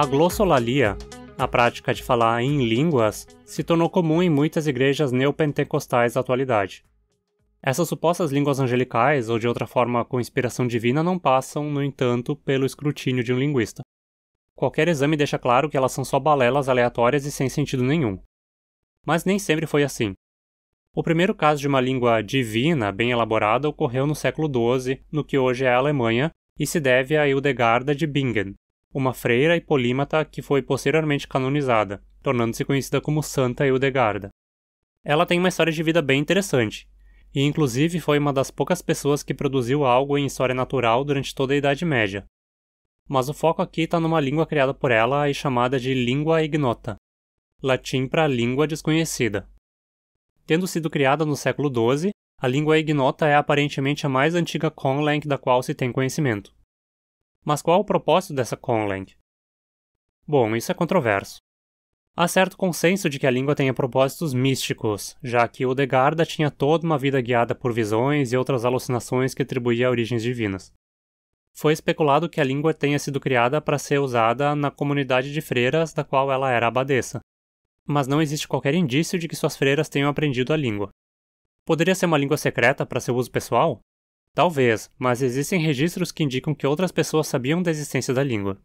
A glossolalia, a prática de falar em línguas, se tornou comum em muitas igrejas neopentecostais da atualidade. Essas supostas línguas angelicais ou de outra forma com inspiração divina não passam, no entanto, pelo escrutínio de um linguista. Qualquer exame deixa claro que elas são só balelas aleatórias e sem sentido nenhum. Mas nem sempre foi assim. O primeiro caso de uma língua divina bem elaborada ocorreu no século XII, no que hoje é a Alemanha, e se deve a Hildegarda de Bingen, uma freira polímata que foi posteriormente canonizada, tornando-se conhecida como Santa Eudegarda. Ela tem uma história de vida bem interessante, e inclusive foi uma das poucas pessoas que produziu algo em história natural durante toda a Idade Média. Mas o foco aqui está numa língua criada por ela e chamada de língua ignota, latim para língua desconhecida. Tendo sido criada no século XII, a língua ignota é aparentemente a mais antiga conlang da qual se tem conhecimento. Mas qual o propósito dessa Conlang? Bom, isso é controverso. Há certo consenso de que a língua tenha propósitos místicos, já que Odegarda tinha toda uma vida guiada por visões e outras alucinações que atribuía a origens divinas. Foi especulado que a língua tenha sido criada para ser usada na comunidade de freiras da qual ela era abadesa, mas não existe qualquer indício de que suas freiras tenham aprendido a língua. Poderia ser uma língua secreta para seu uso pessoal? Talvez, mas existem registros que indicam que outras pessoas sabiam da existência da língua.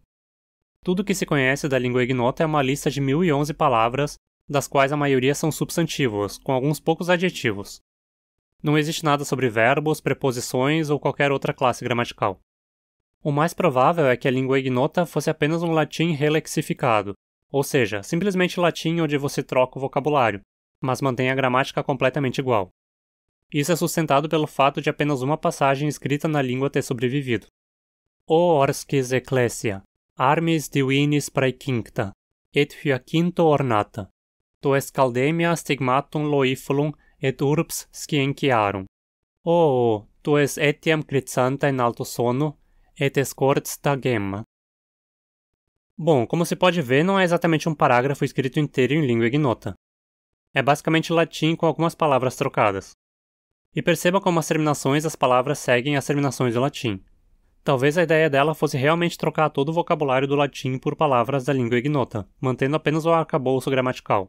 Tudo o que se conhece da língua ignota é uma lista de 1011 palavras, das quais a maioria são substantivos, com alguns poucos adjetivos. Não existe nada sobre verbos, preposições ou qualquer outra classe gramatical. O mais provável é que a língua ignota fosse apenas um latim relexificado, ou seja, simplesmente latim onde você troca o vocabulário, mas mantém a gramática completamente igual. Isso é sustentado pelo fato de apenas uma passagem escrita na língua ter sobrevivido. O orsques ecclesia, armis divinis praecincta, et fiacinto ornata, es escaldemia stigmatum loifulum et urbs scienciarum. O, tu es etiam critzanta in alto sono, et escorts da gemma. Bom, como se pode ver, não é exatamente um parágrafo escrito inteiro em língua ignota. É basicamente latim com algumas palavras trocadas. E perceba como as terminações das palavras seguem as terminações do latim. Talvez a ideia dela fosse realmente trocar todo o vocabulário do latim por palavras da língua ignota, mantendo apenas o arcabouço gramatical.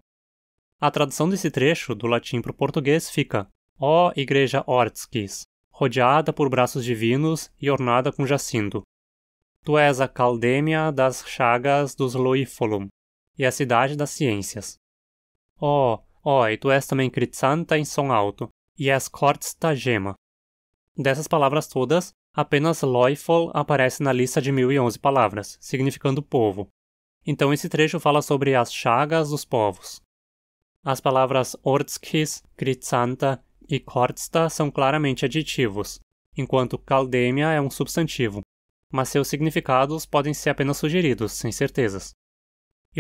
A tradução desse trecho, do latim para o português, fica Ó oh, Igreja Ortskis, rodeada por braços divinos e ornada com jacinto. Tu és a caldêmia das chagas dos Loifolum, e a cidade das ciências. Ó, oh, ó, oh, e tu és também Critsanta em som alto, e as cortes da gema. Dessas palavras todas, apenas Loifol aparece na lista de 1011 palavras, significando povo. Então esse trecho fala sobre as chagas dos povos. As palavras Ortskis, Kritsanta e Kortsta são claramente adjetivos, enquanto Caldemia é um substantivo, mas seus significados podem ser apenas sugeridos, sem certezas.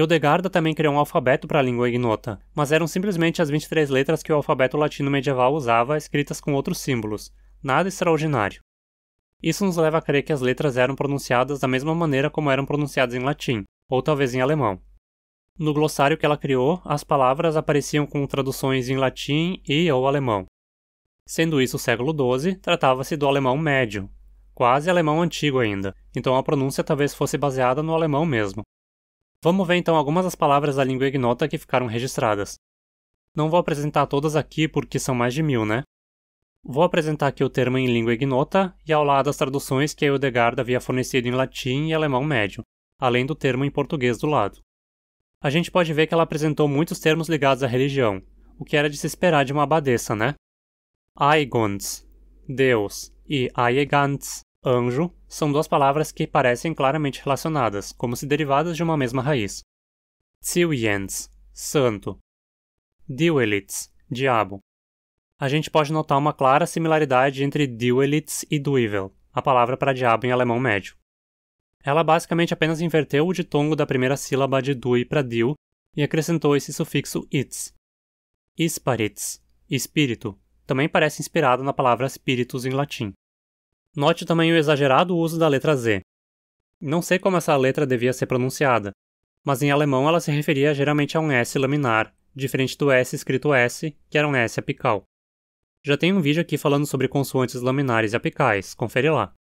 Odegarda também criou um alfabeto para a língua ignota, mas eram simplesmente as 23 letras que o alfabeto latino medieval usava, escritas com outros símbolos, nada extraordinário. Isso nos leva a crer que as letras eram pronunciadas da mesma maneira como eram pronunciadas em latim, ou talvez em alemão. No glossário que ela criou, as palavras apareciam com traduções em latim e ou alemão. Sendo isso o século XII, tratava-se do alemão médio, quase alemão antigo ainda, então a pronúncia talvez fosse baseada no alemão mesmo, Vamos ver então algumas das palavras da língua ignota que ficaram registradas. Não vou apresentar todas aqui porque são mais de mil, né? Vou apresentar aqui o termo em língua ignota e ao lado as traduções que Hildegard havia fornecido em latim e alemão médio, além do termo em português do lado. A gente pode ver que ela apresentou muitos termos ligados à religião, o que era de se esperar de uma abadesa, né? Aigons, Deus, e Aiegantes, anjo são duas palavras que parecem claramente relacionadas, como se derivadas de uma mesma raiz. Tziuyens, santo. Duelitz, diabo. A gente pode notar uma clara similaridade entre Duelitz e Duivel, a palavra para diabo em alemão médio. Ela basicamente apenas inverteu o ditongo da primeira sílaba de Dui para diu e acrescentou esse sufixo itz. Isparitz, espírito, também parece inspirado na palavra spiritus em latim. Note também o exagerado uso da letra Z. Não sei como essa letra devia ser pronunciada, mas em alemão ela se referia geralmente a um S laminar, diferente do S escrito S, que era um S apical. Já tem um vídeo aqui falando sobre consoantes laminares e apicais, confere lá.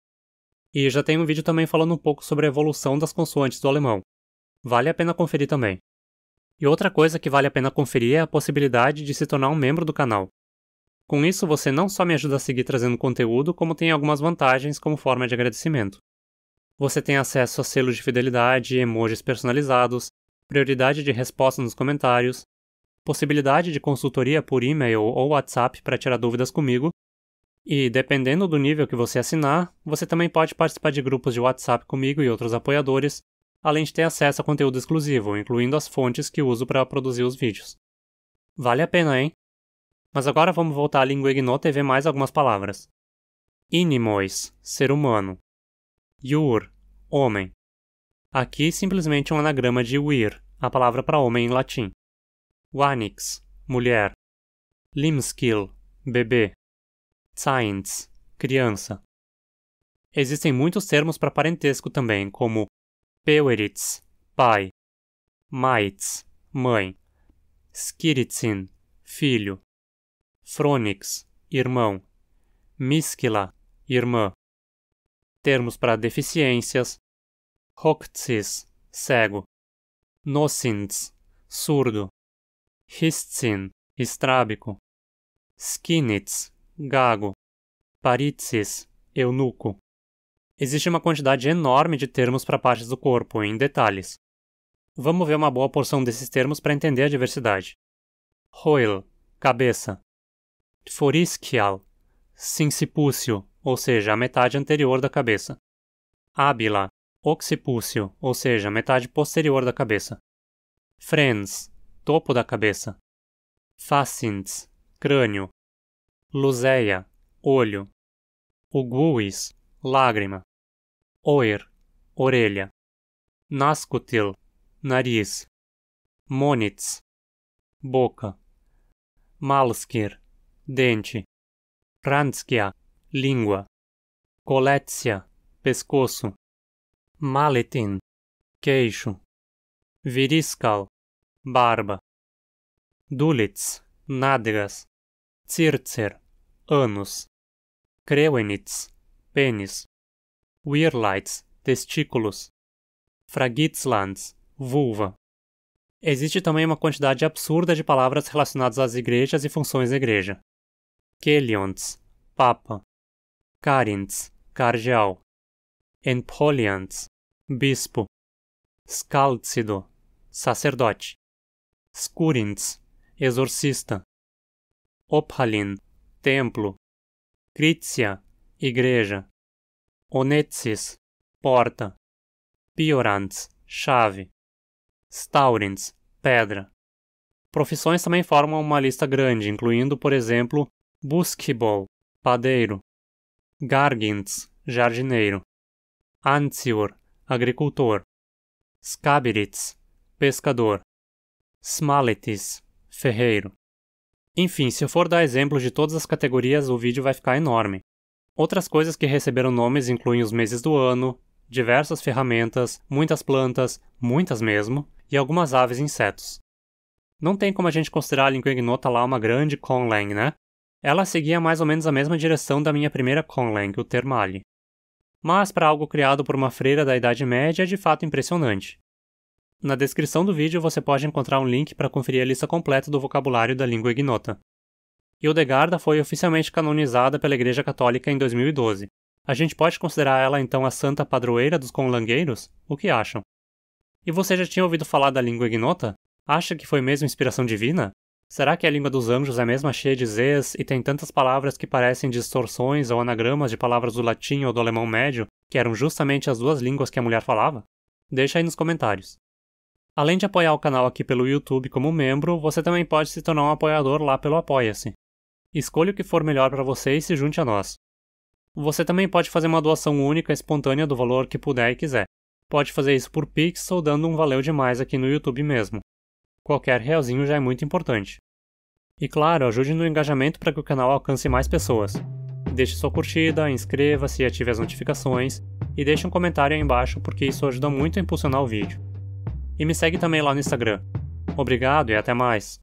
E já tem um vídeo também falando um pouco sobre a evolução das consoantes do alemão. Vale a pena conferir também. E outra coisa que vale a pena conferir é a possibilidade de se tornar um membro do canal. Com isso, você não só me ajuda a seguir trazendo conteúdo, como tem algumas vantagens como forma de agradecimento. Você tem acesso a selos de fidelidade, emojis personalizados, prioridade de resposta nos comentários, possibilidade de consultoria por e-mail ou WhatsApp para tirar dúvidas comigo, e dependendo do nível que você assinar, você também pode participar de grupos de WhatsApp comigo e outros apoiadores, além de ter acesso a conteúdo exclusivo, incluindo as fontes que uso para produzir os vídeos. Vale a pena, hein? Mas agora vamos voltar à língua ignota e ver mais algumas palavras. Inimois, ser humano. Yur, homem. Aqui simplesmente um anagrama de wir, a palavra para homem em latim. Wanix, mulher. Limskil, bebê. Zainz, criança. Existem muitos termos para parentesco também, como Peueritz, pai. Maitz, mãe. Skiritzin, filho. Phronix, irmão. Miskila, irmã. Termos para deficiências. Hoktzis, cego. Nosinds, surdo. Histsin, estrábico. Skinitz, gago. Paritsis, eunuco. Existe uma quantidade enorme de termos para partes do corpo, em detalhes. Vamos ver uma boa porção desses termos para entender a diversidade. Roil, cabeça. Forischial, sincipúcio, ou seja, a metade anterior da cabeça. Ábila, occipúcio, ou seja, a metade posterior da cabeça. Frens, topo da cabeça. Facins, crânio. Luzeia, olho. Uguis, lágrima. oer, orelha. Nascutil, nariz. Monitz, boca. Malskir, dente, Ranskia, língua, Colétia, pescoço, Maletin, queixo, Viriscal, barba, Dulitz, nádegas, Circer, ânus, Krewenitz, pênis, Wirlitz, testículos, Fragitzlands, vulva. Existe também uma quantidade absurda de palavras relacionadas às igrejas e funções da igreja. Kelions, Papa, Carins, Cardeal, Empolians, Bispo, Scalcido, Sacerdote, Scurins, Exorcista, Ophalin, Templo, Crítia, Igreja, Onetsis, Porta, Piorants, Chave, Staurins, Pedra. Profissões também formam uma lista grande, incluindo, por exemplo, Buskibol padeiro. Gargants, jardineiro. Antsior, agricultor. Skabiritz, pescador. Smaletis, ferreiro. Enfim, se eu for dar exemplos de todas as categorias, o vídeo vai ficar enorme. Outras coisas que receberam nomes incluem os meses do ano, diversas ferramentas, muitas plantas, muitas mesmo, e algumas aves e insetos. Não tem como a gente considerar a língua ignota lá uma grande conlang, né? Ela seguia mais ou menos a mesma direção da minha primeira conlang, o Termali. Mas para algo criado por uma freira da Idade Média é de fato impressionante. Na descrição do vídeo você pode encontrar um link para conferir a lista completa do vocabulário da língua ignota. Hildegarda foi oficialmente canonizada pela Igreja Católica em 2012. A gente pode considerar ela então a santa padroeira dos conlangueiros? O que acham? E você já tinha ouvido falar da língua ignota? Acha que foi mesmo inspiração divina? Será que a língua dos anjos é mesmo cheia de Zs e tem tantas palavras que parecem distorções ou anagramas de palavras do latim ou do alemão médio, que eram justamente as duas línguas que a mulher falava? Deixa aí nos comentários. Além de apoiar o canal aqui pelo YouTube como membro, você também pode se tornar um apoiador lá pelo Apoia-se. Escolha o que for melhor para você e se junte a nós. Você também pode fazer uma doação única espontânea do valor que puder e quiser. Pode fazer isso por Pix ou dando um valeu demais aqui no YouTube mesmo. Qualquer realzinho já é muito importante. E claro, ajude no engajamento para que o canal alcance mais pessoas. Deixe sua curtida, inscreva-se e ative as notificações, e deixe um comentário aí embaixo porque isso ajuda muito a impulsionar o vídeo. E me segue também lá no Instagram. Obrigado e até mais!